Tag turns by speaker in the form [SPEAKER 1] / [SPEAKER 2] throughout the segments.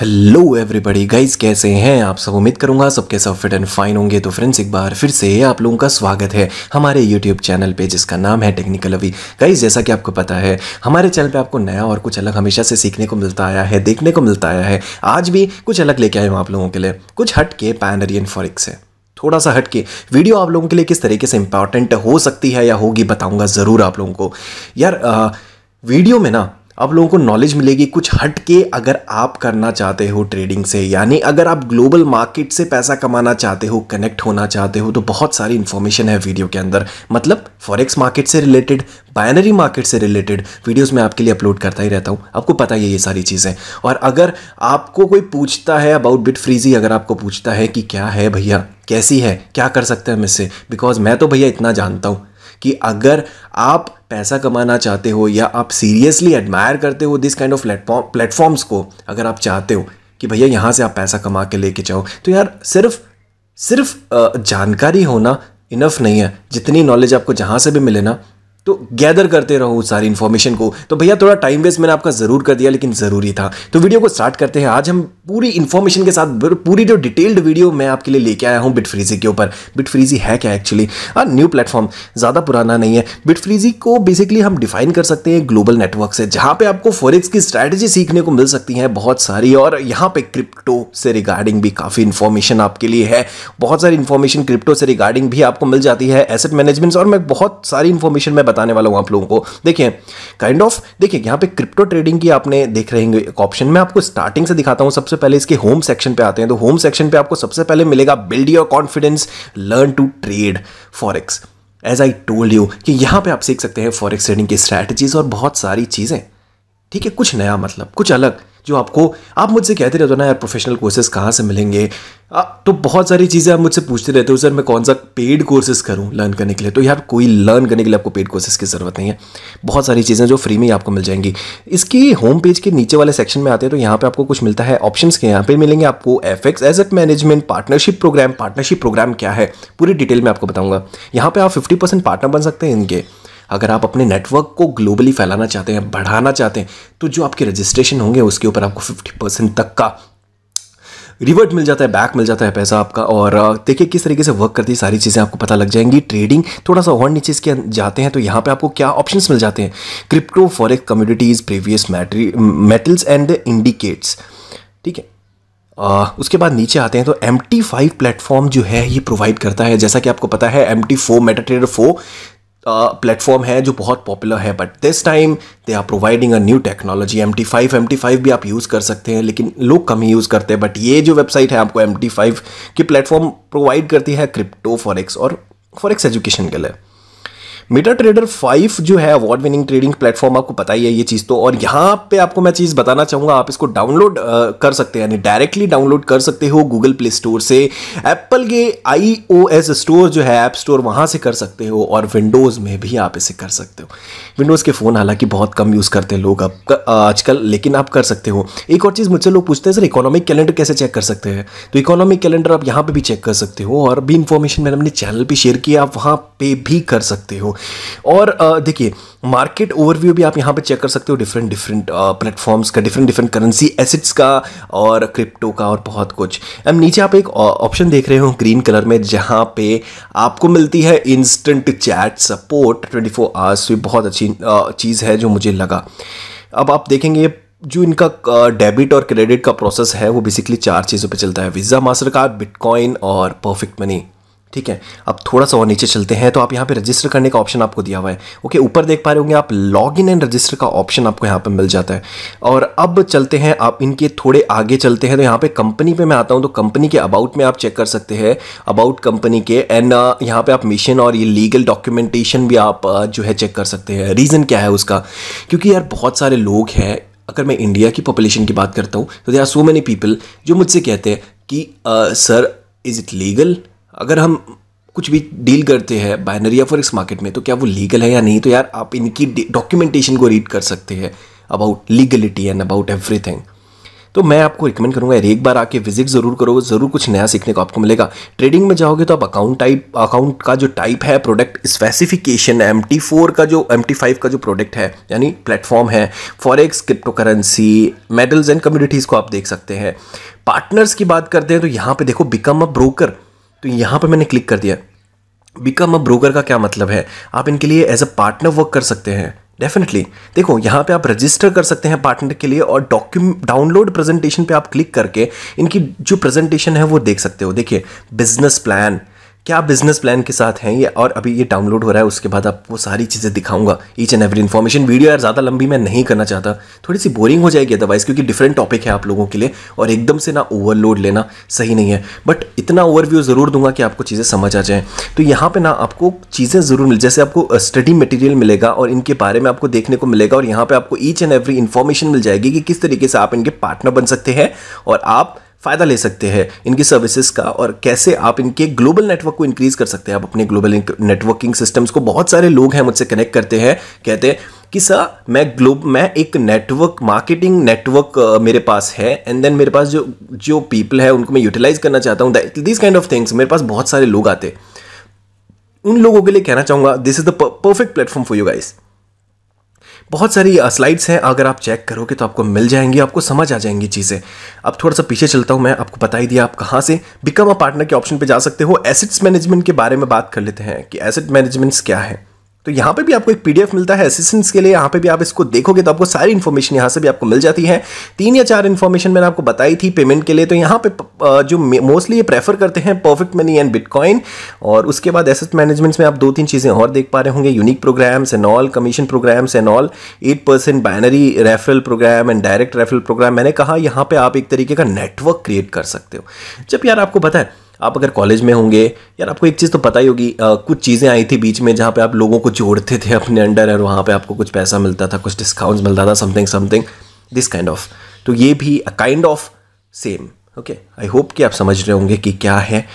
[SPEAKER 1] hello everybody guys कैसे हैं आप सब उम्मीद करूंगा सबके सब फिट एंड फाइन होंगे तो फ्रेंड्स एक बार फिर से आप लोगों का स्वागत है हमारे यूट्यूब चैनल पे जिसका नाम है टेक्निकल अवी गाइस जैसा कि आपको पता है हमारे चैनल पे आपको नया और कुछ अलग हमेशा से सीखने को मिलता आया है देखने को मिलता आया है आज भी कुछ अलग लेके आए हूँ आप लोगों के लिए कुछ हट के पैनरियन फॉरिक्स है थोड़ा सा हटके वीडियो आप लोगों के लिए किस तरीके से इंपॉर्टेंट हो सकती है या होगी बताऊँगा ज़रूर आप लोगों को यार वीडियो में ना आप लोगों को नॉलेज मिलेगी कुछ हट के अगर आप करना चाहते हो ट्रेडिंग से यानी अगर आप ग्लोबल मार्केट से पैसा कमाना चाहते हो कनेक्ट होना चाहते हो तो बहुत सारी इन्फॉर्मेशन है वीडियो के अंदर मतलब फॉरेक्स मार्केट से रिलेटेड बाइनरी मार्केट से रिलेटेड वीडियोज़ में आपके लिए अपलोड करता ही रहता हूँ आपको पता ही है ये सारी चीज़ें और अगर आपको कोई पूछता है अबाउट बिट फ्रीजी अगर आपको पूछता है कि क्या है भैया कैसी है क्या कर सकते हैं हम इससे बिकॉज मैं तो भैया इतना जानता हूँ कि अगर आप पैसा कमाना चाहते हो या आप सीरियसली एडमायर करते हो this kind of platform platforms को अगर आप चाहते हो कि भैया यहाँ से आप पैसा कमा के लेके जाओ तो यार सिर्फ सिर्फ जानकारी होना इनफ नहीं है जितनी नॉलेज आपको जहाँ से भी मिले ना तो गैदर करते रहो सारी इन्फॉर्मेशन को तो भैया थोड़ा टाइम वेस्ट मैंने आपका ज़रूर कर दिया लेकिन ज़रूरी था तो वीडियो को स्टार्ट करते हैं आज हम पूरी इन्फॉर्मेशन के साथ पूरी जो डिटेल्ड वीडियो मैं आपके लिए लेके आया हूँ बिट फ्रीजी के ऊपर बिट फ्रीजी है क्या एक्चुअली न्यू प्लेटफॉर्म ज़्यादा पुराना नहीं है बिट फ्रीजी को बेसिकली हम डिफाइन कर सकते हैं ग्लोबल नेटवर्क से जहाँ पर आपको फॉरिक्स की स्ट्रैटेजी सीखने को मिल सकती है बहुत सारी और यहाँ पर क्रिप्टो से रिगार्डिंग भी काफ़ी इन्फॉर्मेशन आपके लिए है बहुत सारी इन्फॉर्मेशन क्रिप्टो से रिगार्डिंग भी आपको मिल जाती है एसेट मैनेजमेंट और मैं बहुत सारी इन्फॉर्मेशन मैं बता बताने वाला हूँ आप लोगों को देखिए काइंड ऑफ देखिए यहाँ पे क्रिप्टो ट्रेडिंग की आपने देख रहे एक ऑप्शन में आपको स्टार्टिंग से दिखाता हूँ सबसे पहले इसके होम सेक्शन पे आते हैं तो होम सेक्शन पे आपको सबसे पहले मिलेगा build your confidence learn to trade forex as I told you कि यहाँ पे आप सीख सकते हैं फॉरेक्स ट्रेडिंग की स्ट्रैटेजीज और बहुत सारी चीज़ें ठीक है कुछ नया मतलब कुछ अलग जो आपको आप मुझसे कहते रहते हो ना यार प्रोफेशनल कोर्सेज कहाँ से मिलेंगे आ, तो बहुत सारी चीज़ें आप मुझसे पूछते रहते हो सर मैं कौन सा पेड कोर्सेज करूँ लर्न करने के लिए तो यार कोई लर्न करने के लिए आपको पेड कोर्सेज की ज़रूरत नहीं है बहुत सारी चीज़ें जो फ्री में ही आपको मिल जाएंगी इसकी होम पेज के नीचे वाले सेक्शन में आते हैं तो यहाँ पर आपको कुछ मिलता है ऑप्शन के यहाँ पर मिलेंगे आपको एफ एक्स एजेट management partnership program partnership program क्या है पूरी डिटेल में आपको बताऊँगा यहाँ पर आप फिफ्टी पार्टनर बन सकते हैं इनके अगर आप अपने नेटवर्क को ग्लोबली फैलाना चाहते हैं बढ़ाना चाहते हैं तो जो आपके रजिस्ट्रेशन होंगे उसके ऊपर आपको फिफ्टी परसेंट तक का रिवर्ट मिल जाता है बैक मिल जाता है पैसा आपका और देखिए किस तरीके से वर्क करती है सारी चीज़ें आपको पता लग जाएंगी ट्रेडिंग थोड़ा सा और नीचे इसके अं-, जाते हैं तो यहाँ पे आपको क्या ऑप्शंस मिल जाते हैं crypto forex commodities precious metals and indices ठीक है Uh, उसके बाद नीचे आते हैं तो एम टी फाइव प्लेटफॉर्म जो है ये प्रोवाइड करता है जैसा कि आपको पता है एम टी फोर मेटाट्रेडर फो फोर प्लेटफॉर्म है जो बहुत पॉपुलर है but this time they are providing a new technology M T five M T five भी आप यूज़ कर सकते हैं लेकिन लोग कम ही यूज़ करते हैं बट ये जो वेबसाइट है आपको एम टी फाइव की प्लेटफॉर्म प्रोवाइड करती है क्रिप्टो फॉरेक्स और फॉरेक्स एजुकेशन के लिए मेटा ट्रेडर फाइव जो है अवार्ड विनिंग ट्रेडिंग प्लेटफॉर्म आपको पता ही है ये चीज़ तो और यहाँ पे आपको मैं चीज़ बताना चाहूँगा आप इसको डाउनलोड कर सकते हैं यानी डायरेक्टली डाउनलोड कर सकते हो गूगल प्ले स्टोर से एप्पल के आई स्टोर जो है ऐप स्टोर वहाँ से कर सकते हो और विंडोज़ में भी आप इसे कर सकते हो विंडोज़ के फ़ोन हालांकि बहुत कम यूज़ करते हैं लोग अब आजकल लेकिन आप कर सकते हो एक और चीज़ मुझसे लोग पूछते हैं सर इकोनॉमिक कैलेंडर कैसे चेक कर सकते हैं तो इकोनॉमिक कैलेंडर आप यहाँ पर भी चेक कर सकते हो और भी इन्फॉर्मेशन मैंने अपने चैनल पर शेयर किया आप वहाँ पर भी कर सकते हो और देखिए मार्केट ओवरव्यू भी आप यहाँ पे चेक कर सकते हो डिफरेंट डिफरेंट प्लेटफॉर्म्स का डिफरेंट डिफरेंट करेंसी एसेट्स का और क्रिप्टो का और बहुत कुछ एम नीचे आप एक ऑप्शन देख रहे हो ग्रीन कलर में जहाँ पे आपको मिलती है instant chat support twenty four hours बहुत अच्छी चीज़ है जो मुझे लगा अब आप देखेंगे जो इनका डेबिट और क्रेडिट का प्रोसेस है वो बेसिकली चार चीज़ों पे चलता है वीज़ा मास्टर कार्ड बिटकॉइन और परफेक्ट मनी ठीक है अब थोड़ा सा और नीचे चलते हैं तो आप यहाँ पे रजिस्टर करने का ऑप्शन आपको दिया हुआ है ओके ऊपर देख पा रहे होंगे आप लॉग इन एंड रजिस्टर का ऑप्शन आपको यहाँ पे मिल जाता है और अब चलते हैं आप इनके थोड़े आगे चलते हैं तो यहाँ पे कंपनी पे मैं आता हूँ तो कंपनी के अबाउट में आप चेक कर सकते हैं अबाउट कंपनी के एंड uh, यहाँ पर आप मिशन और ये लीगल डॉक्यूमेंटेशन भी आप uh, जो है चेक कर सकते हैं रीज़न क्या है उसका क्योंकि यार बहुत सारे लोग हैं अगर मैं इंडिया की पॉपुलेशन की बात करता हूँ तो they are so many people जो मुझसे कहते हैं कि सर इज़ इट लीगल अगर हम कुछ भी डील करते हैं बाइनरी या फॉरेक्स मार्केट में तो क्या वो लीगल है या नहीं तो यार आप इनकी डॉक्यूमेंटेशन को रीड कर सकते हैं about legality and about everything तो मैं आपको रिकमेंड करूंगा यार एक बार आके विजिट ज़रूर करो ज़रूर कुछ नया सीखने को आपको मिलेगा ट्रेडिंग में जाओगे तो आप अकाउंट टाइप अकाउंट का जो टाइप है product specification M T four का जो एम टी फाइव का जो प्रोडक्ट है यानी प्लेटफॉर्म है forex crypto currency metals and commodities को आप देख सकते हैं पार्टनर्स की बात करते हैं तो यहाँ पे देखो बिकम अ ब्रोकर तो यहाँ पर मैंने क्लिक कर दिया बिकम अ ब्रोकर का क्या मतलब है आप इनके लिए एज अ पार्टनर वर्क कर सकते हैं डेफिनेटली देखो यहाँ पे आप रजिस्टर कर सकते हैं पार्टनर के लिए और डॉक्यूमेंट डाउनलोड प्रेजेंटेशन पे आप क्लिक करके इनकी जो प्रेजेंटेशन है वो देख सकते हो देखिए बिजनेस प्लान क्या बिजनेस प्लान के साथ हैं ये और अभी ये डाउनलोड हो रहा है उसके बाद आपको सारी चीज़ें दिखाऊंगा each and every information video यार ज़्यादा लंबी मैं नहीं करना चाहता थोड़ी सी बोरिंग हो जाएगी अदरवाइज क्योंकि डिफरेंट टॉपिक है आप लोगों के लिए और एकदम से ना ओवरलोड लेना सही नहीं है बट इतना ओवरव्यू ज़रूर दूंगा कि आपको चीज़ें समझ आ जाएँ तो यहाँ पर ना आपको चीज़ें ज़रूर मिल जैसे आपको स्टडी मटेरियल मिलेगा और इनके बारे में आपको देखने को मिलेगा और यहाँ पर आपको ईच एंड एवरी इन्फॉर्मेशन मिल जाएगी कि किस तरीके से आप इनके पार्टनर बन सकते हैं और आप फ़ायदा ले सकते हैं इनकी सर्विसेज का और कैसे आप इनके ग्लोबल नेटवर्क को इंक्रीज़ कर सकते हैं आप अपने ग्लोबल नेटवर्किंग सिस्टम्स को बहुत सारे लोग हैं मुझसे कनेक्ट करते हैं कहते हैं कि सर मैं ग्लोब मैं एक नेटवर्क मार्केटिंग नेटवर्क मेरे पास है एंड देन मेरे पास जो जो पीपल है उनको मैं यूटिलाइज करना चाहता हूँ दिस काइंड ऑफ थिंग्स मेरे पास बहुत सारे लोग आते उन लोगों के लिए कहना चाहूँगा this is the perfect platform for you guys बहुत सारी स्लाइड्स हैं अगर आप चेक करोगे तो आपको मिल जाएंगी आपको समझ आ जाएंगी चीज़ें अब थोड़ा सा पीछे चलता हूँ मैं आपको बता ही दिया आप कहाँ से बिकम अ पार्टनर के ऑप्शन पर जा सकते हो एसेट्स मैनेजमेंट के बारे में बात कर लेते हैं कि एसेट मैनेजमेंट्स क्या है तो यहाँ पे भी आपको एक पीडीएफ मिलता है असिस्टेंस के लिए यहाँ पे भी आप इसको देखोगे तो आपको सारी इन्फॉर्मेशन यहाँ से भी आपको मिल जाती है तीन या चार इन्फॉर्मेशन मैंने आपको बताई थी पेमेंट के लिए तो यहाँ पे जो मोस्टली ये प्रेफर करते हैं परफेक्ट मनी एंड बिटकॉइन और उसके बाद एसेट मैनेजमेंट्स में आप दो तीन चीज़ें और देख पा रहे होंगे unique programs and all commission programs and all eight percent binary referral program and direct referral program मैंने कहा यहाँ पर आप एक तरीके का नेटवर्क क्रिएट कर सकते हो जब यार आपको बताए आप अगर कॉलेज में होंगे यार आपको एक चीज़ तो पता ही होगी कुछ चीज़ें आई थी बीच में जहाँ पे आप लोगों को जोड़ते थे अपने अंडर और वहाँ पे आपको कुछ पैसा मिलता था कुछ डिस्काउंट्स मिलता था something something this kind of तो ये भी a kind of same okay I hope कि आप समझ रहे होंगे कि क्या है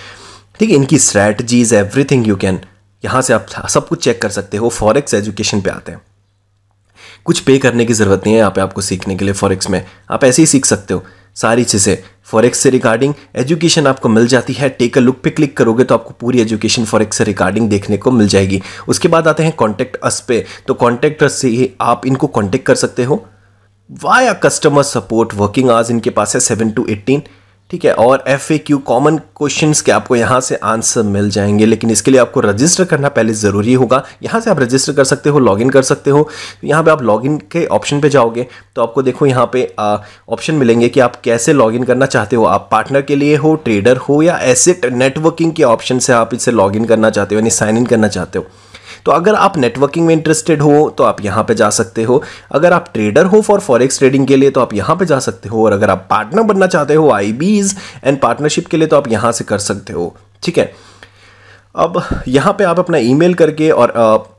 [SPEAKER 1] ठीक है इनकी स्ट्रैटजीज एवरीथिंग यू कैन यहाँ से आप सब कुछ चेक कर सकते हो फॉरेक्स एजुकेशन पे आते हैं कुछ पे करने की ज़रूरत नहीं है यहाँ पे आपको सीखने के लिए फॉरेक्स में आप ऐसे ही सीख सकते हो सारी चीज़ें फॉरेक्स से रिगार्डिंग एजुकेशन आपको मिल जाती है टेक अ लुक पे क्लिक करोगे तो आपको पूरी एजुकेशन फॉरेक्स से रिगार्डिंग देखने को मिल जाएगी उसके बाद आते हैं कॉन्टेक्ट अस पे तो कॉन्टेक्ट अस से आप इनको कॉन्टेक्ट कर सकते हो via customer support working hours इनके पास है सेवन टू एट्टीन ठीक है और F A Q common question के आपको यहाँ से आंसर मिल जाएंगे लेकिन इसके लिए आपको रजिस्टर करना पहले ज़रूरी होगा यहाँ से आप रजिस्टर कर सकते हो लॉगिन कर सकते हो तो यहाँ पे आप लॉगिन के ऑप्शन पे जाओगे तो आपको देखो यहाँ पे ऑप्शन मिलेंगे कि आप कैसे लॉगिन करना चाहते हो आप पार्टनर के लिए हो ट्रेडर हो या एसेट नेटवर्किंग के ऑप्शन से आप लॉग इन करना चाहते हो यानी साइन इन करना चाहते हो तो अगर आप नेटवर्किंग में इंटरेस्टेड हो तो आप यहाँ पर जा सकते हो अगर आप ट्रेडर हो फॉर फॉरेक्स ट्रेडिंग के लिए तो आप यहाँ पर जा सकते हो और अगर आप पार्टनर बनना चाहते हो आई एंड पार्टनरशिप के लिए तो आप यहाँ से कर सकते हो ठीक है अब यहाँ पे आप अपना ईमेल करके और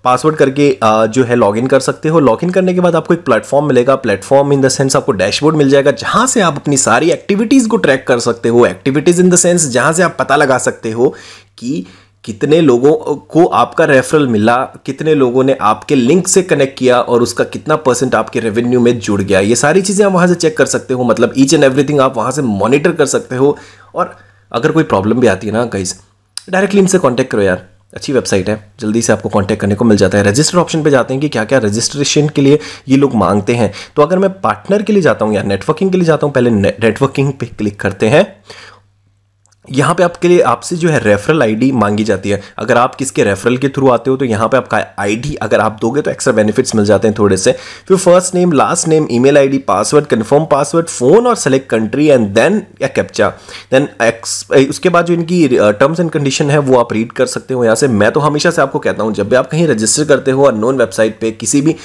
[SPEAKER 1] पासवर्ड करके आ, जो है लॉगिन कर सकते हो लॉगिन करने के बाद आपको एक प्लेटफॉर्म मिलेगा प्लेटफॉर्म इन द सेंस आपको डैशबोर्ड मिल जाएगा जहाँ से आप अपनी सारी एक्टिविटीज़ को ट्रैक कर सकते हो एक्टिविटीज़ इन द सेंस जहाँ से आप पता लगा सकते हो कि कितने लोगों को आपका रेफरल मिला कितने लोगों ने आपके लिंक से कनेक्ट किया और उसका कितना परसेंट आपके रेवेन्यू में जुड़ गया ये सारी चीज़ें आप वहाँ से चेक कर सकते हो मतलब ईच एंड एवरीथिंग आप वहाँ से मॉनिटर कर सकते हो और अगर कोई प्रॉब्लम भी आती है ना गाइज डायरेक्टली इनसे कॉन्टैक्ट करो यार अच्छी वेबसाइट है जल्दी से आपको कांटेक्ट करने को मिल जाता है रजिस्टर ऑप्शन पे जाते हैं कि क्या क्या रजिस्ट्रेशन के लिए ये लोग मांगते हैं तो अगर मैं पार्टनर के लिए जाता हूँ या नेटवर्किंग के लिए जाता हूँ पहले नेटवर्किंग पे क्लिक करते हैं यहाँ पे आपके लिए आपसे जो है रेफरल आईडी मांगी जाती है अगर आप किसके रेफरल के थ्रू आते हो तो यहाँ पे आपका आईडी अगर आप दोगे तो एक्स्ट्रा बेनिफिट्स मिल जाते हैं थोड़े से फिर first name last name email ID password confirm password phone और सेलेक्ट कंट्री एंड देन या कैप्चा देन उसके बाद जो इनकी टर्म्स एंड कंडीशन है वो आप रीड कर सकते हो यहाँ से मैं तो हमेशा से आपको कहता हूँ जब भी आप कहीं रजिस्टर करते हो नोन वेबसाइट पर किसी भी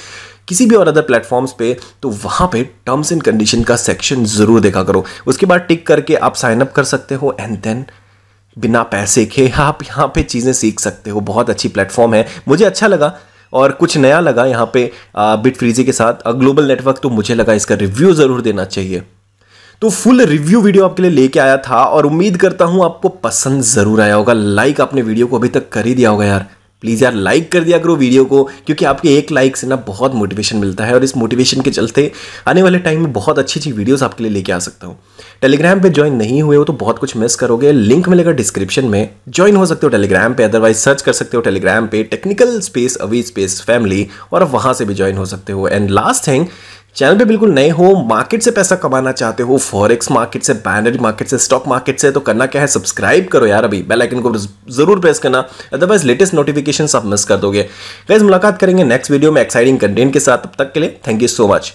[SPEAKER 1] किसी भी और अदर प्लेटफॉर्म्स पे तो वहाँ पे टर्म्स एंड कंडीशन का सेक्शन ज़रूर देखा करो उसके बाद टिक करके आप साइन अप कर सकते हो एंड देन बिना पैसे के आप यहाँ पे चीज़ें सीख सकते हो बहुत अच्छी प्लेटफॉर्म है मुझे अच्छा लगा और कुछ नया लगा यहाँ पे बिट फ्रीजी के साथ ग्लोबल नेटवर्क तो मुझे लगा इसका रिव्यू ज़रूर देना चाहिए तो फुल रिव्यू वीडियो आपके लिए लेके आया था और उम्मीद करता हूँ आपको पसंद ज़रूर आया होगा लाइक आपने वीडियो को अभी तक कर ही दिया होगा यार प्लीज़ यार लाइक कर दिया करो वीडियो को क्योंकि आपके एक लाइक से ना बहुत मोटिवेशन मिलता है और इस मोटिवेशन के चलते आने वाले टाइम में बहुत अच्छी अच्छी वीडियोस आपके लिए लेके आ सकता हूँ टेलीग्राम पे ज्वाइन नहीं हुए हो तो बहुत कुछ मिस करोगे लिंक मिलेगा डिस्क्रिप्शन में ज्वाइन हो सकते हो टेलीग्राम पर अदरवाइज सर्च कर सकते हो टेलीग्राम पर technical space Avi space family और आप वहाँ से भी ज्वाइन हो सकते हो एंड लास्ट थिंग चैनल पे बिल्कुल नए हो मार्केट से पैसा कमाना चाहते हो फॉरेक्स मार्केट से बैनरी मार्केट से स्टॉक मार्केट से तो करना क्या है सब्सक्राइब करो यार अभी बेल आइकन को जरूर प्रेस करना अदरवाइज लेटेस्ट नोटिफिकेशन आप मिस कर दोगे गैस मुलाकात करेंगे नेक्स्ट वीडियो में एक्साइटिंग कंटेंट के साथ तब तक के लिए थैंक यू सो मच